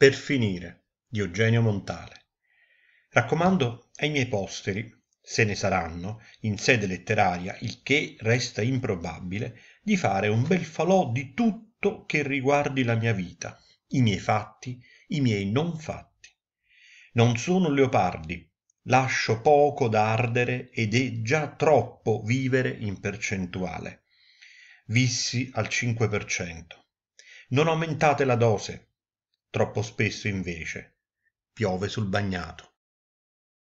Per finire di Eugenio Montale. Raccomando ai miei posteri, se ne saranno, in sede letteraria, il che resta improbabile, di fare un bel falò di tutto che riguardi la mia vita, i miei fatti, i miei non fatti. Non sono leopardi, lascio poco da ardere ed è già troppo vivere in percentuale. Vissi al 5%. Non aumentate la dose, Troppo spesso, invece, piove sul bagnato.